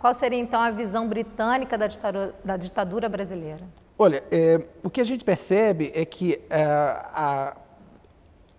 Qual seria então a visão britânica da ditadura, da ditadura brasileira? Olha, é, o que a gente percebe é que é, a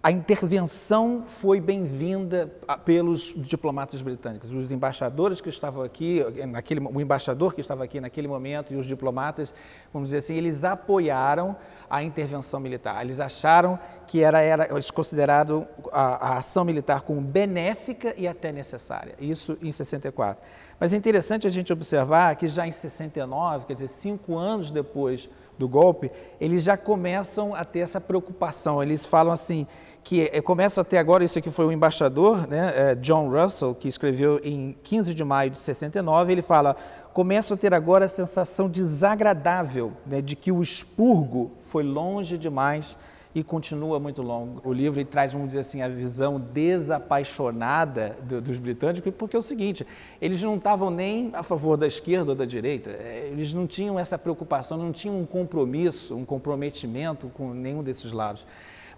a intervenção foi bem-vinda pelos diplomatas britânicos. Os embaixadores que estavam aqui, eh, aquele, o embaixador que estava aqui naquele momento e os diplomatas, vamos dizer assim, eles apoiaram a intervenção militar. Eles acharam que era, era considerado a, a ação militar como benéfica e até necessária. Isso em 64. Mas é interessante a gente observar que já em 69, quer dizer, cinco anos depois do golpe, eles já começam a ter essa preocupação. Eles falam assim que é, eh, começa até agora, isso aqui foi o embaixador, né, é, John Russell, que escreveu em 15 de maio de 69, ele fala, começa a ter agora a sensação desagradável né, de que o expurgo foi longe demais e continua muito longo. O livro traz, vamos dizer assim, a visão desapaixonada do, dos britânicos, porque é o seguinte, eles não estavam nem a favor da esquerda ou da direita, é, eles não tinham essa preocupação, não tinham um compromisso, um comprometimento com nenhum desses lados.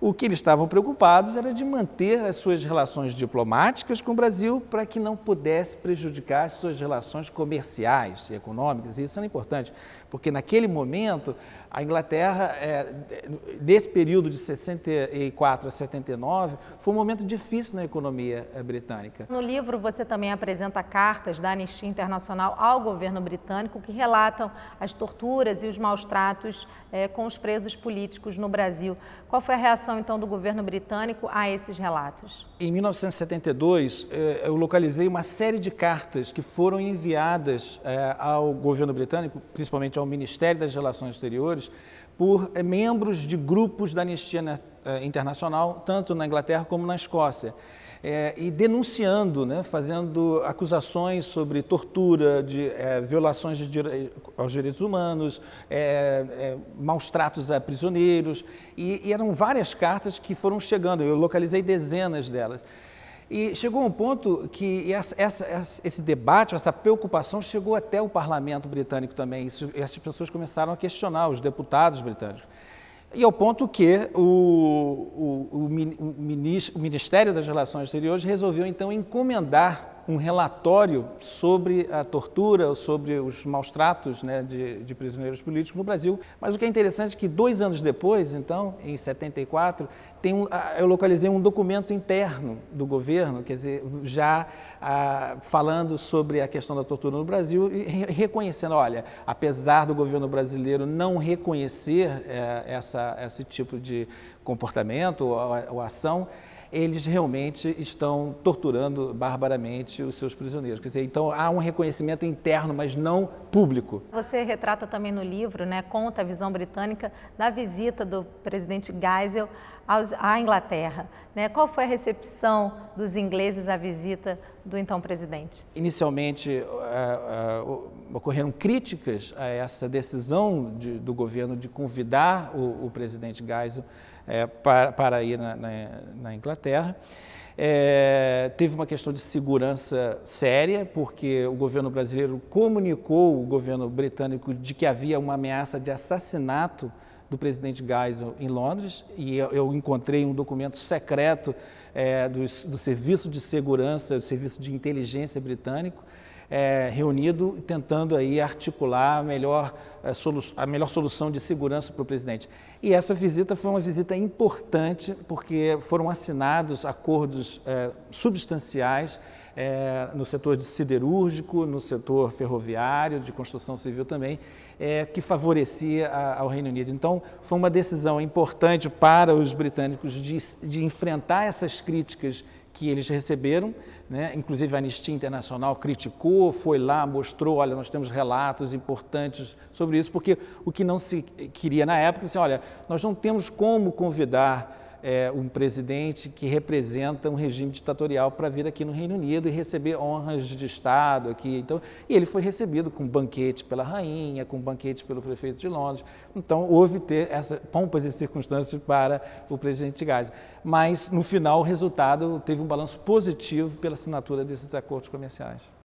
O que eles estavam preocupados era de manter as suas relações diplomáticas com o Brasil para que não pudesse prejudicar as suas relações comerciais e econômicas. E isso era é importante, porque naquele momento a Inglaterra, é, nesse período de 64 a 79, foi um momento difícil na economia é, britânica. No livro você também apresenta cartas da Anistia Internacional ao governo britânico que relatam as torturas e os maus tratos é, com os presos políticos no Brasil. Qual foi a reação? reação então do governo britânico a esses relatos? Em 1972, eh, eu localizei uma série de cartas que foram enviadas eh, ao governo britânico, principalmente ao Ministério das Relações Exteriores, por eh, membros de grupos da Anistia eh, internacional, tanto na Inglaterra como na Escócia, eh, e denunciando, né, fazendo acusações sobre tortura, de eh, violações de dire... aos direitos humanos, maus tratos a prisioneiros, e, e eram várias cartas que foram chegando, eu localizei dezenas delas. E chegou um ponto que essa, essa, esse debate, essa preocupação chegou até o parlamento britânico também. Isso, essas pessoas começaram a questionar os deputados britânicos. E ao ponto que o, o, o, o Ministério das Relações Exteriores resolveu então encomendar um relatório sobre a tortura, sobre os maus tratos né, de, de, prisioneiros políticos no Brasil. Mas o que é interessante é que dois anos depois, então, em 74, tem um, eu localizei um documento interno do governo, quer dizer, já ah, falando sobre a questão da tortura no Brasil e reconhecendo, olha, apesar do governo brasileiro não reconhecer eh, essa, esse tipo de comportamento ou, ou ação, eles realmente estão torturando barbaramente os seus prisioneiros. Quer dizer, então há um reconhecimento interno, mas não público. Você retrata também no livro, né, conta a visão britânica da visita do presidente Geisel à Inglaterra. Né? Qual foi a recepção dos ingleses à visita do então presidente? Inicialmente uh, uh, ocorreram críticas a essa decisão de, do governo de convidar o, o presidente Geisel uh, eh, para, para ir na, na, na Inglaterra. É, teve uma questão de segurança séria, porque o governo brasileiro comunicou o governo britânico de que havia uma ameaça de assassinato do presidente Geisel em Londres e eu, eu encontrei um documento secreto é, do, do, Serviço de Segurança, do Serviço de Inteligência Britânico, é, reunido tentando aí articular a melhor, a, é, a melhor solução de segurança para o presidente. E essa visita foi uma visita importante porque foram assinados acordos é, substanciais é, no setor de siderúrgico, no setor ferroviário, de construção civil também, é, que favorecia a, ao Reino Unido. Então, foi uma decisão importante para os britânicos de, de enfrentar essas críticas que eles receberam, né? inclusive a Anistia Internacional criticou, foi lá, mostrou, olha, nós temos relatos importantes sobre isso, porque o que não se queria na época, assim, olha, nós não temos como convidar é, um presidente que representa um regime ditatorial para vir aqui no Reino Unido e receber honras de Estado aqui. Então, e ele foi recebido com banquete pela rainha, com banquete pelo prefeito de Londres. Então, houve ter essa pompas e circunstâncias para o presidente Geisel. Mas, no final, o resultado teve um balanço positivo pela assinatura desses acordos comerciais.